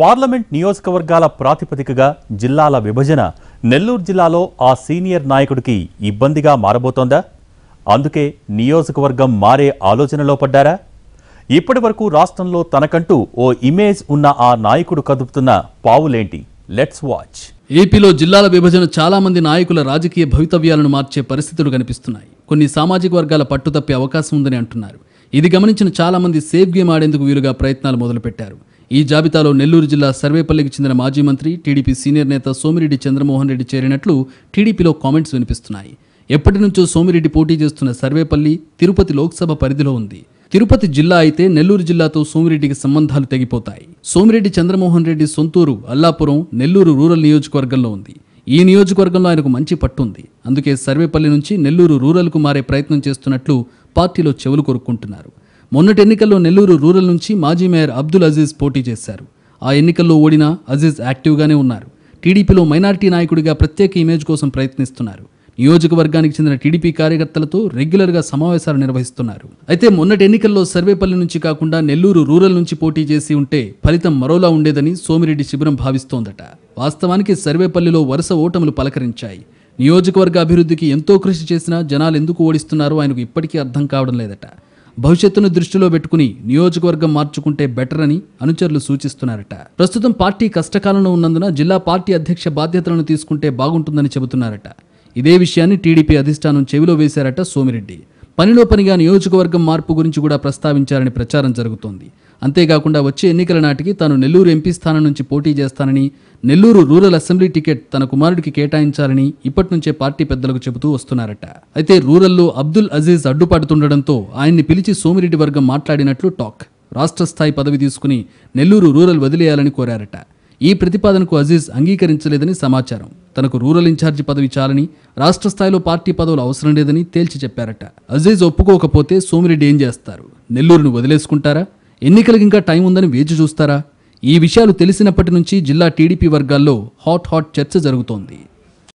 parliament నియోజకవర్గాల ప్రాతిపదికగా జిల్లాల విభజన నెల్లూరు జిల్లాలో ఆ సీనియర్ నాయకుడికి ఇబ్బందిగా మారబోతోందా అందుకే నియోజకవర్గం మారే ఆలోచనలో పడ్డారా ఇప్పటి వరకు రాష్ట్రంలో తనకంటూ ఓ ఇమేజ్ ఉన్న ఆ నాయకుడు కదుపుతున్న పావులేంటి లెట్స్ వాచ్ ఏపీలో జిల్లాల విభజన చాలా మంది నాయకుల రాజకీయ భవితవ్యాలను మార్చే పరిస్థితులు కనిపిస్తున్నాయి కొన్ని సామాజిక వర్గాల పట్టుతప్పే అవకాశం ఉందని అంటున్నారు ఇది గమనించిన చాలా మంది సేఫ్ గేమ్ ఆడేందుకు వీలుగా ప్రయత్నాలు మొదలుపెట్టారు ఈ జాబితాలో నెల్లూరు జిల్లా సర్వేపల్లికి చెందిన మాజీ మంత్రి టీడీపీ సీనియర్ నేత సోమిరెడ్డి చంద్రమోహన్ రెడ్డి చేరినట్లు టీడీపీలో కామెంట్స్ వినిపిస్తున్నాయి ఎప్పటి నుంచో సోమిరెడ్డి పోటీ చేస్తున్న సర్వేపల్లి తిరుపతి లోక్సభ పరిధిలో ఉంది తిరుపతి జిల్లా అయితే నెల్లూరు జిల్లాతో సోమిరెడ్డికి సంబంధాలు తెగిపోతాయి సోమిరెడ్డి చంద్రమోహన్ రెడ్డి సొంతూరు అల్లాపురం నెల్లూరు రూరల్ నియోజకవర్గంలో ఉంది ఈ నియోజకవర్గంలో ఆయనకు మంచి పట్టుంది అందుకే సర్వేపల్లి నుంచి నెల్లూరు రూరల్కు మారే ప్రయత్నం చేస్తున్నట్లు పార్టీలో చెవులు కొరుక్కుంటున్నారు మొన్నటి ఎన్నికల్లో నెల్లూరు రూరల్ నుంచి మాజీ మేయర్ అబ్దుల్ అజీజ్ పోటీ చేశారు ఆ ఎన్నికల్లో ఓడిన అజీజ్ యాక్టివ్గానే ఉన్నారు టీడీపీలో మైనార్టీ నాయకుడిగా ప్రత్యేక ఇమేజ్ కోసం ప్రయత్నిస్తున్నారు నియోజకవర్గానికి చెందిన టీడీపీ కార్యకర్తలతో రెగ్యులర్గా సమావేశాలు నిర్వహిస్తున్నారు అయితే మొన్నటి ఎన్నికల్లో సర్వేపల్లి నుంచి కాకుండా నెల్లూరు రూరల్ నుంచి పోటీ చేసి ఉంటే ఫలితం మరోలా ఉండేదని సోమిరెడ్డి శిబిరం భావిస్తోందట వాస్తవానికి సర్వేపల్లిలో వరుస ఓటములు పలకరించాయి నియోజకవర్గ అభివృద్ధికి ఎంతో కృషి చేసినా జనాలు ఎందుకు ఓడిస్తున్నారో ఆయనకు ఇప్పటికీ అర్థం కావడం లేదట భవిష్యత్తును దృష్టిలో పెట్టుకుని నియోజకవర్గం మార్చుకుంటే బెటర్ అని అనుచరులు సూచిస్తున్నారట ప్రస్తుతం పార్టీ కష్టకాలంలో ఉన్నందున జిల్లా పార్టీ అధ్యక్ష బాధ్యతలను తీసుకుంటే బాగుంటుందని చెబుతున్నారట ఇదే విషయాన్ని టీడీపీ అధిష్టానం చెవిలో వేశారట సోమిరెడ్డి పనిలో పనిగా నియోజకవర్గం మార్పు గురించి కూడా ప్రస్తావించారని ప్రచారం జరుగుతోంది అంతేకాకుండా వచ్చే ఎన్నికల నాటికి తాను నెల్లూరు ఎంపీ స్థానం నుంచి పోటీ చేస్తానని నెల్లూరు రూరల్ అసెంబ్లీ టికెట్ తన కుమారుడికి కేటాయించాలని ఇప్పటి నుంచే పార్టీ పెద్దలకు చెబుతూ వస్తున్నారట అయితే రూరల్లో అబ్దుల్ అజీజ్ అడ్డుపడుతుండడంతో ఆయన్ని పిలిచి సోమిరెడ్డి వర్గం మాట్లాడినట్లు టాక్ రాష్ట్ర స్థాయి పదవి తీసుకుని నెల్లూరు రూరల్ వదిలేయాలని కోరారట ఈ ప్రతిపాదనకు అజీజ్ అంగీకరించలేదని సమాచారం తనకు రూరల్ ఇన్ఛార్జి పదవి చాలని రాష్ట్ర స్థాయిలో పార్టీ పదవులు అవసరం లేదని తేల్చి చెప్పారట అజీజ్ ఒప్పుకోకపోతే సోమిరెడ్డి ఏం చేస్తారు నెల్లూరును వదిలేసుకుంటారా ఎన్నికలకు ఇంకా టైం ఉందని వేచి చూస్తారా ఈ విషయాలు తెలిసినప్పటి నుంచి జిల్లా టీడీపీ వర్గాల్లో హాట్ హాట్ చర్చ జరుగుతోంది